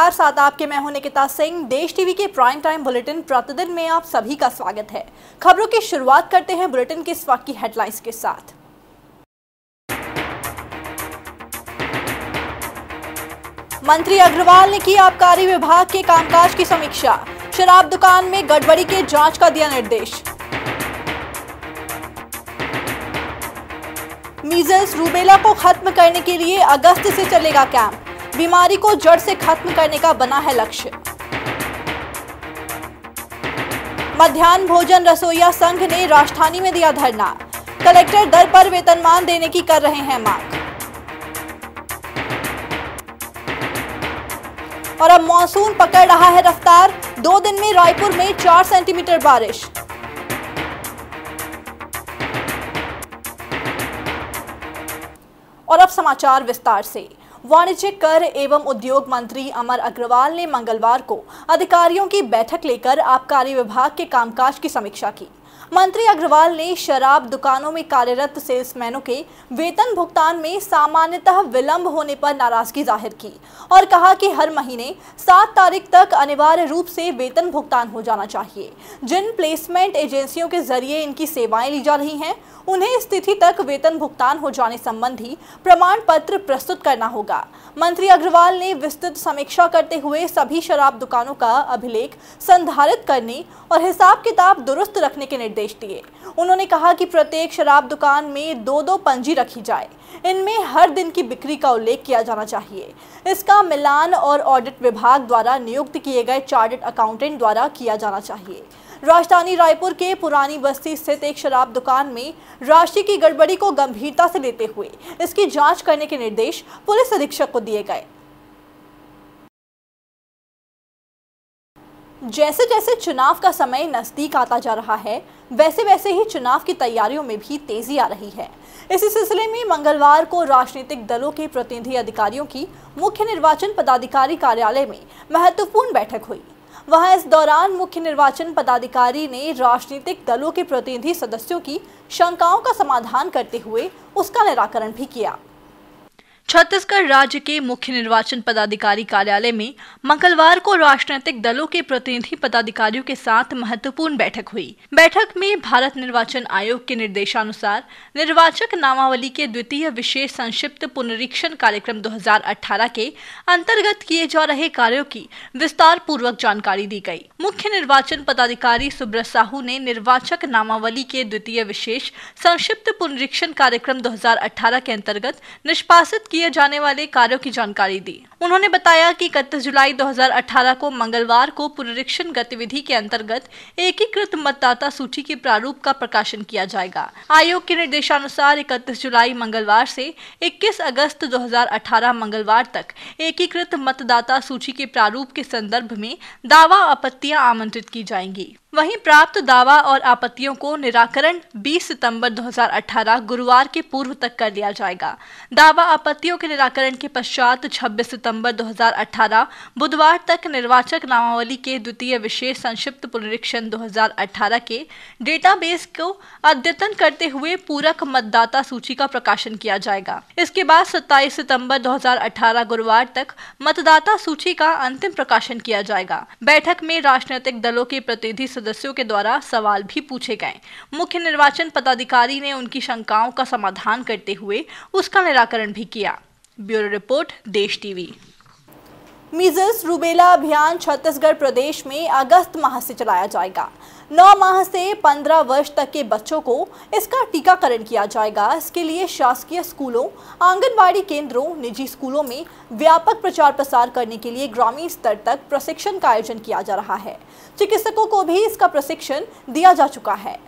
नमस्कार साथ आपके मैं हूं निकिता सिंह देश टीवी के प्राइम टाइम बुलेटिन प्रतिदिन में आप सभी का स्वागत है खबरों की शुरुआत करते हैं बुलेटिन के इस वक्त की हेडलाइंस के साथ मंत्री अग्रवाल ने की आबकारी विभाग के कामकाज की समीक्षा शराब दुकान में गड़बड़ी के जांच का दिया निर्देश मीजल्स रूबेला को खत्म करने के लिए अगस्त से चलेगा कैंप बीमारी को जड़ से खत्म करने का बना है लक्ष्य मध्यान्ह भोजन रसोईया संघ ने राजधानी में दिया धरना कलेक्टर दर पर वेतनमान देने की कर रहे हैं मांग और अब मानसून पकड़ रहा है रफ्तार दो दिन में रायपुर में चार सेंटीमीटर बारिश और अब समाचार विस्तार से वाणिज्य कर एवं उद्योग मंत्री अमर अग्रवाल ने मंगलवार को अधिकारियों की बैठक लेकर आबकारी विभाग के कामकाज की समीक्षा की मंत्री अग्रवाल ने शराब दुकानों में कार्यरत सेल्समैनों के वेतन भुगतान में सामान्यतः विलंब होने पर नाराजगी जाहिर की और कहा कि हर महीने सात तारीख तक अनिवार्य रूप से वेतन भुगतान हो जाना चाहिए जिन प्लेसमेंट एजेंसियों के जरिए इनकी सेवाएं ली जा रही हैं उन्हें स्थिति तक वेतन भुगतान हो जाने संबंधी प्रमाण पत्र प्रस्तुत करना होगा मंत्री अग्रवाल ने विस्तृत समीक्षा करते हुए सभी शराब दुकानों का अभिलेख संधारित करने और हिसाब किताब दुरुस्त रखने के निर्देश निर्देश दिए उन्होंने कहा कि प्रत्येक शराब दुकान में दो दो पंजी रखी जाए इनमें हर दिन की बिक्री का उल्लेख किया जाना चाहिए इसका मिलान और ऑडिट विभाग द्वारा नियुक्त किए गए चार्टेड अकाउंटेंट द्वारा किया जाना चाहिए राजधानी रायपुर के पुरानी बस्ती स्थित एक शराब दुकान में राशि की गड़बड़ी को गंभीरता से लेते हुए इसकी जांच करने के निर्देश पुलिस अधीक्षक को दिए गए जैसे जैसे चुनाव का समय नज़दीक आता जा रहा है वैसे वैसे ही चुनाव की तैयारियों में भी तेजी आ रही है इसी सिलसिले में मंगलवार को राजनीतिक दलों के प्रतिनिधि अधिकारियों की मुख्य निर्वाचन पदाधिकारी कार्यालय में महत्वपूर्ण बैठक हुई वहां इस दौरान मुख्य निर्वाचन पदाधिकारी ने राजनीतिक दलों के प्रतिनिधि सदस्यों की शंकाओं का समाधान करते हुए उसका निराकरण भी किया छत्तीसगढ़ राज्य के मुख्य निर्वाचन पदाधिकारी कार्यालय में मंगलवार को राजनीतिक दलों के प्रतिनिधि पदाधिकारियों के साथ महत्वपूर्ण बैठक हुई बैठक में भारत निर्वाचन आयोग के निर्देशानुसार निर्वाचक नामावली के द्वितीय विशेष संक्षिप्त पुनरीक्षण कार्यक्रम 2018 के अंतर्गत किए जा रहे कार्यो की विस्तार पूर्वक जानकारी दी गयी मुख्य निर्वाचन पदाधिकारी सुब्रत साहू ने निर्वाचक नामावली के द्वितीय विशेष संक्षिप्त पुनरीक्षण कार्यक्रम दो के अंतर्गत निष्पादित किए किए जाने वाले कार्यो की जानकारी दी उन्होंने बताया कि इकतीस जुलाई 2018 को मंगलवार को पुनरीक्षण गतिविधि के अंतर्गत एकीकृत मतदाता सूची के प्रारूप का प्रकाशन किया जाएगा आयोग के निर्देशानुसार इकतीस जुलाई मंगलवार से 21 अगस्त 2018 मंगलवार तक एकीकृत मतदाता सूची के प्रारूप के संदर्भ में दावा आपत्तियां आमंत्रित की जाएंगी वहीं प्राप्त दावा और आपत्तियों को निराकरण 20 सितंबर 2018 गुरुवार के पूर्व तक कर लिया जाएगा दावा आपत्ति आपत्तियों के निराकरण के पश्चात 26 सितंबर 2018 बुधवार तक निर्वाचक नामावली के द्वितीय विशेष संक्षिप्त पुनरीक्षण 2018 के डेटाबेस को अद्यतन करते हुए पूरक मतदाता सूची का प्रकाशन किया जाएगा इसके बाद 27 सितंबर 2018 गुरुवार तक मतदाता सूची का अंतिम प्रकाशन किया जाएगा बैठक में राजनीतिक दलों के प्रतिनिधि सदस्यों के द्वारा सवाल भी पूछे गए मुख्य निर्वाचन पदाधिकारी ने उनकी शंकाओं का समाधान करते हुए उसका निराकरण भी किया ब्यूरो रिपोर्ट देश टीवी मीजल्स रूबेला अभियान छत्तीसगढ़ प्रदेश में अगस्त माह से चलाया जाएगा नौ माह से पंद्रह वर्ष तक के बच्चों को इसका टीकाकरण किया जाएगा इसके लिए शासकीय स्कूलों आंगनबाड़ी केंद्रों निजी स्कूलों में व्यापक प्रचार प्रसार करने के लिए ग्रामीण स्तर तक प्रशिक्षण का आयोजन किया जा रहा है चिकित्सकों को भी इसका प्रशिक्षण दिया जा चुका है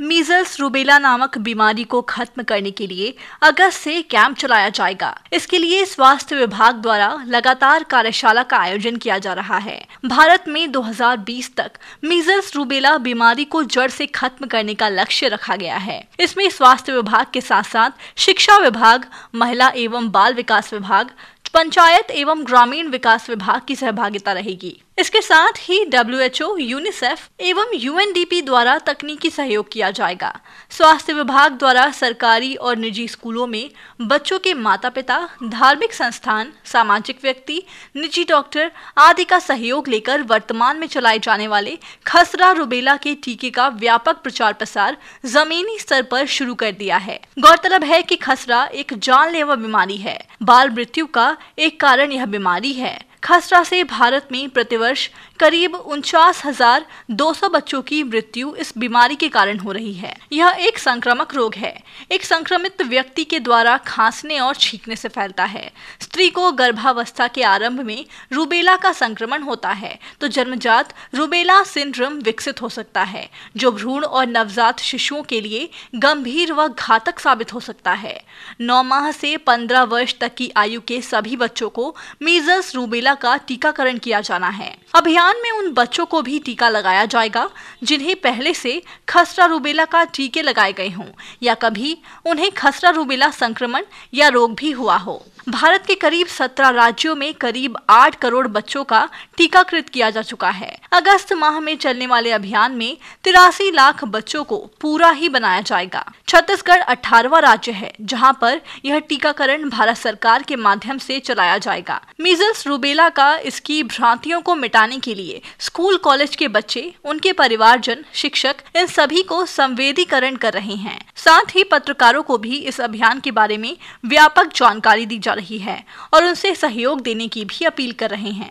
मीजल्स रूबेला नामक बीमारी को खत्म करने के लिए अगस्त से कैंप चलाया जाएगा इसके लिए स्वास्थ्य विभाग द्वारा लगातार कार्यशाला का आयोजन किया जा रहा है भारत में 2020 तक मीजल्स रूबेला बीमारी को जड़ से खत्म करने का लक्ष्य रखा गया है इसमें स्वास्थ्य विभाग के साथ साथ शिक्षा विभाग महिला एवं बाल विकास विभाग पंचायत एवं ग्रामीण विकास विभाग की सहभागिता रहेगी इसके साथ ही डब्ल्यूएचओ, यूनिसेफ एवं यूएनडीपी द्वारा तकनीकी सहयोग किया जाएगा स्वास्थ्य विभाग द्वारा सरकारी और निजी स्कूलों में बच्चों के माता पिता धार्मिक संस्थान सामाजिक व्यक्ति निजी डॉक्टर आदि का सहयोग लेकर वर्तमान में चलाए जाने वाले खसरा रुबेला के टीके का व्यापक प्रचार प्रसार जमीनी स्तर पर शुरू कर दिया है गौरतलब है कि खसरा एक जानलेवा बीमारी है बाल मृत्यु का एक कारण यह बीमारी है खसरा से भारत में प्रतिवर्ष करीब उनचास हजार दो सौ बच्चों की मृत्यु इस बीमारी के कारण हो रही है यह एक संक्रामक रोग है एक संक्रमित व्यक्ति के द्वारा खांसने और छींकने से फैलता है स्त्री को गर्भावस्था के आरंभ में रूबेला का संक्रमण होता है तो जन्मजात रूबेला सिंड्रोम विकसित हो सकता है जो भ्रूण और नवजात शिशुओं के लिए गंभीर व घातक साबित हो सकता है नौ माह से पंद्रह वर्ष तक की आयु के सभी बच्चों को मीजस रूबेला का टीकाकरण किया जाना है अभियान वर्तमान में उन बच्चों को भी टीका लगाया जाएगा जिन्हें पहले से खसरा रूबेला का टीके लगाए गए हों या कभी उन्हें खसरा रूबेला संक्रमण या रोग भी हुआ हो भारत के करीब 17 राज्यों में करीब 8 करोड़ बच्चों का टीकाकृत किया जा चुका है अगस्त माह में चलने वाले अभियान में तिरासी लाख बच्चों को पूरा ही बनाया जाएगा छत्तीसगढ़ अठारवा राज्य है जहां पर यह टीकाकरण भारत सरकार के माध्यम से चलाया जाएगा मिजल्स रूबेला का इसकी भ्रांतियों को मिटाने के लिए स्कूल कॉलेज के बच्चे उनके परिवारजन शिक्षक इन सभी को संवेदीकरण कर रहे हैं साथ ही पत्रकारों को भी इस अभियान के बारे में व्यापक जानकारी दी जा जा रही है और उनसे सहयोग देने की भी अपील कर रहे हैं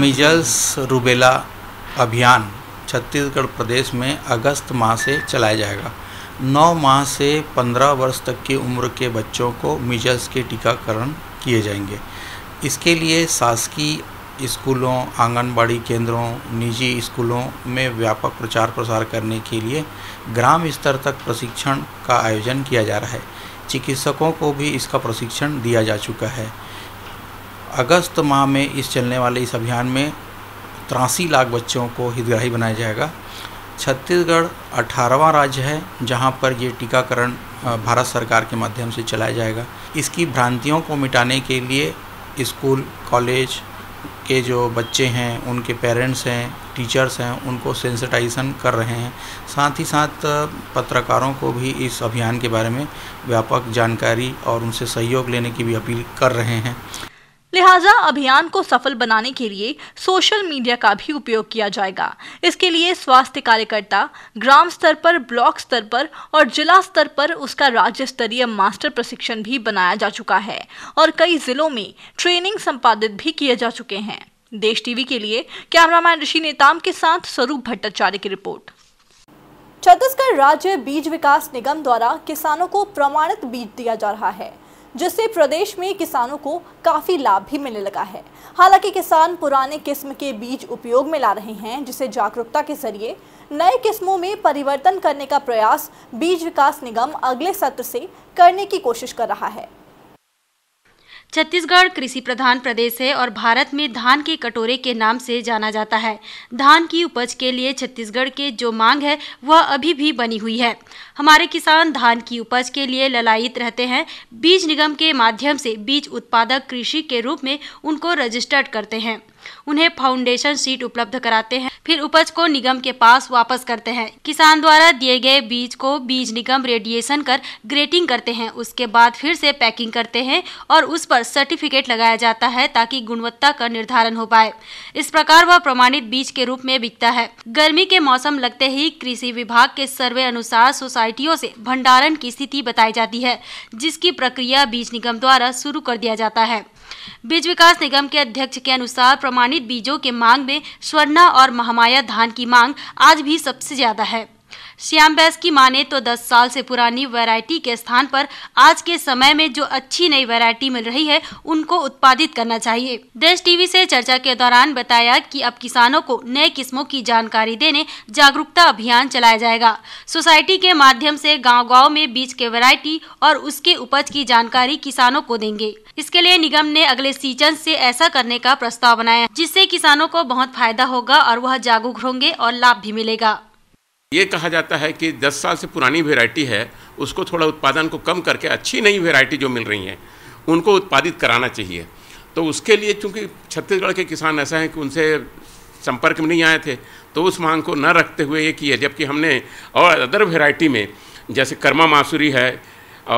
मिजल्स रूबेला अभियान छत्तीसगढ़ प्रदेश में अगस्त माह से चलाया जाएगा नौ माह से पंद्रह वर्ष तक की उम्र के बच्चों को मिजल्स के टीकाकरण किए जाएंगे इसके लिए शासकीय स्कूलों आंगनबाड़ी केंद्रों निजी स्कूलों में व्यापक प्रचार प्रसार करने के लिए ग्राम स्तर तक प्रशिक्षण का आयोजन किया जा रहा है चिकित्सकों को भी इसका प्रशिक्षण दिया जा चुका है अगस्त माह में इस चलने वाले इस अभियान में तिरासी लाख बच्चों को हितग्राही बनाया जाएगा छत्तीसगढ़ अठारहवा राज्य है जहां पर ये टीकाकरण भारत सरकार के माध्यम से चलाया जाएगा इसकी भ्रांतियों को मिटाने के लिए स्कूल कॉलेज के जो बच्चे हैं उनके पेरेंट्स हैं टीचर्स हैं उनको सेंसिटाइजेशन कर रहे हैं साथ ही साथ पत्रकारों को भी इस अभियान के बारे में व्यापक जानकारी और उनसे सहयोग लेने की भी अपील कर रहे हैं लिहाजा अभियान को सफल बनाने के लिए सोशल मीडिया का भी उपयोग किया जाएगा इसके लिए स्वास्थ्य कार्यकर्ता ग्राम स्तर पर ब्लॉक स्तर पर और जिला स्तर पर उसका राज्य स्तरीय मास्टर प्रशिक्षण भी बनाया जा चुका है और कई जिलों में ट्रेनिंग संपादित भी किए जा चुके हैं देश टीवी के लिए कैमरामैन ऋषि नेताम के साथ स्वरूप भट्टाचार्य की रिपोर्ट छत्तीसगढ़ राज्य बीज विकास निगम द्वारा किसानों को प्रमाणित बीज दिया जा रहा है जिससे प्रदेश में किसानों को काफ़ी लाभ भी मिलने लगा है हालांकि किसान पुराने किस्म के बीज उपयोग में ला रहे हैं जिसे जागरूकता के जरिए नए किस्मों में परिवर्तन करने का प्रयास बीज विकास निगम अगले सत्र से करने की कोशिश कर रहा है छत्तीसगढ़ कृषि प्रधान प्रदेश है और भारत में धान के कटोरे के नाम से जाना जाता है धान की उपज के लिए छत्तीसगढ़ के जो मांग है वह अभी भी बनी हुई है हमारे किसान धान की उपज के लिए ललायित रहते हैं बीज निगम के माध्यम से बीज उत्पादक कृषि के रूप में उनको रजिस्टर्ड करते हैं उन्हें फाउंडेशन सीट उपलब्ध कराते हैं फिर उपज को निगम के पास वापस करते हैं किसान द्वारा दिए गए बीज को बीज निगम रेडिएशन कर ग्रेटिंग करते हैं उसके बाद फिर से पैकिंग करते हैं और उस पर सर्टिफिकेट लगाया जाता है ताकि गुणवत्ता का निर्धारण हो पाए इस प्रकार वह प्रमाणित बीज के रूप में बिकता है गर्मी के मौसम लगते ही कृषि विभाग के सर्वे अनुसार सोसाइटियों से भंडारण की स्थिति बताई जाती है जिसकी प्रक्रिया बीज निगम द्वारा शुरू कर दिया जाता है बीज विकास निगम के अध्यक्ष के अनुसार प्रमाणित बीजों के मांग में स्वर्णा और महामाया धान की मांग आज भी सबसे ज्यादा है श्याम बैस की माने तो 10 साल से पुरानी वैरायटी के स्थान पर आज के समय में जो अच्छी नई वैरायटी मिल रही है उनको उत्पादित करना चाहिए देश टीवी से चर्चा के दौरान बताया कि अब किसानों को नए किस्मों की जानकारी देने जागरूकता अभियान चलाया जाएगा सोसाइटी के माध्यम से गाँव गाँव में बीज के वेरायटी और उसके उपज की जानकारी किसानों को देंगे इसके लिए निगम ने अगले सीजन से ऐसा करने का प्रस्ताव बनाया जिससे किसानों को बहुत फायदा होगा और वह जागरूक होंगे और लाभ भी मिलेगा ये कहा जाता है कि 10 साल से पुरानी वेरायटी है उसको थोड़ा उत्पादन को कम करके अच्छी नई वेरायटी जो मिल रही हैं उनको उत्पादित कराना चाहिए तो उसके लिए चूँकि छत्तीसगढ़ के किसान ऐसा है कि उनसे संपर्क में नहीं आए थे तो उस मांग को न रखते हुए ये किया जबकि हमने और अदर वेरायटी में जैसे कर्मा मासूरी है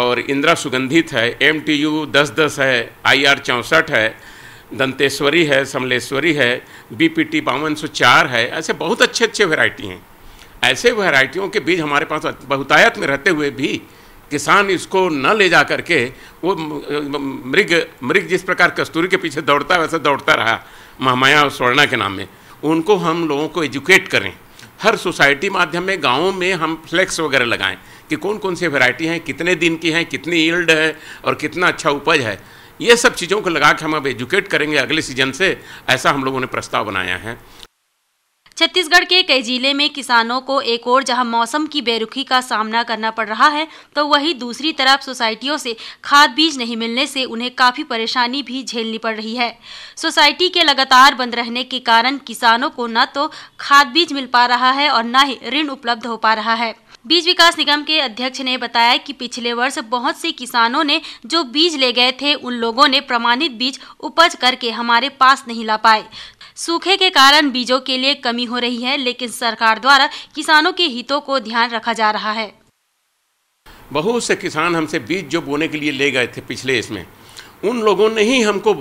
और इंदिरा सुगंधित है एम टी यू दस दस है आई आर चौंसठ है दंतेश्वरी है समलेश्वरी है बी पी टी बावन सौ चार है ऐसे बहुत अच्छे अच्छे वेरायटी हैं ऐसे वैरायटियों के बीज हमारे पास बहुतायत में रहते हुए भी किसान इसको न ले जा करके वो मृग मृग जिस प्रकार कस्तूरी के पीछे दौड़ता है वैसे दौड़ता रहा महामाया और स्वर्णा के नाम में उनको हम लोगों को एजुकेट करें हर सोसाइटी माध्यम में गाँव में हम फ्लैक्स वगैरह लगाएं कि कौन कौन सी वेराइटी हैं कितने दिन की हैं कितनी ईल्ड है और कितना अच्छा उपज है ये सब चीज़ों को लगा के हम अब एजुकेट करेंगे अगले सीजन से ऐसा हम लोगों ने प्रस्ताव बनाया है छत्तीसगढ़ के कई जिले में किसानों को एक और जहां मौसम की बेरुखी का सामना करना पड़ रहा है तो वहीं दूसरी तरफ सोसाइटियों से खाद बीज नहीं मिलने से उन्हें काफ़ी परेशानी भी झेलनी पड़ रही है सोसाइटी के लगातार बंद रहने के कारण किसानों को न तो खाद बीज मिल पा रहा है और न ही ऋण उपलब्ध हो पा रहा है बीज विकास निगम के अध्यक्ष ने बताया कि पिछले वर्ष बहुत से किसानों ने जो बीज ले गए थे उन लोगों ने प्रमाणित बीज उपज करके हमारे पास नहीं ला पाए सूखे के कारण बीजों के लिए कमी हो रही है लेकिन सरकार द्वारा किसानों के हितों को ध्यान रखा जा रहा है बहुत से किसान हमसे बीज जो बोने के लिए ले गए थे पिछले इसमें उन लोगों ने ही हमको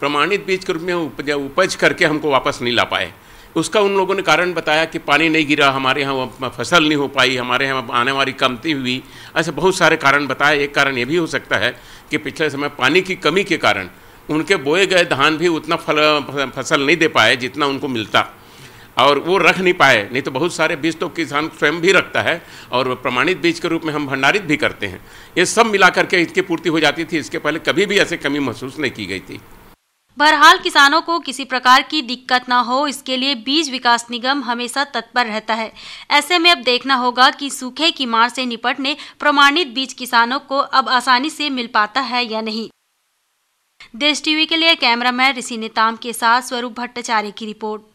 प्रमाणित बीज के रूप में उपज उपज करके हमको वापस नहीं ला पाए उसका उन लोगों ने कारण बताया कि पानी नहीं गिरा हमारे यहाँ फसल नहीं हो पाई हमारे यहाँ आने वाली कमती हुई ऐसे बहुत सारे कारण बताए एक कारण ये भी हो सकता है कि पिछले समय पानी की कमी के कारण उनके बोए गए धान भी उतना फल फसल नहीं दे पाए जितना उनको मिलता और वो रख नहीं पाए नहीं तो बहुत सारे बीज तो किसान स्वयं भी रखता है और प्रमाणित बीज के रूप में हम भंडारित भी करते हैं ये सब मिला करके इसकी पूर्ति हो जाती थी इसके पहले कभी भी ऐसे कमी महसूस नहीं की गई थी बहरहाल किसानों को किसी प्रकार की दिक्कत ना हो इसके लिए बीज विकास निगम हमेशा तत्पर रहता है ऐसे में अब देखना होगा कि सूखे की मार से निपटने प्रमाणित बीज किसानों को अब आसानी से मिल पाता है या नहीं देश टीवी के लिए कैमरामैन ऋषि नेताम के साथ स्वरूप भट्टाचार्य की रिपोर्ट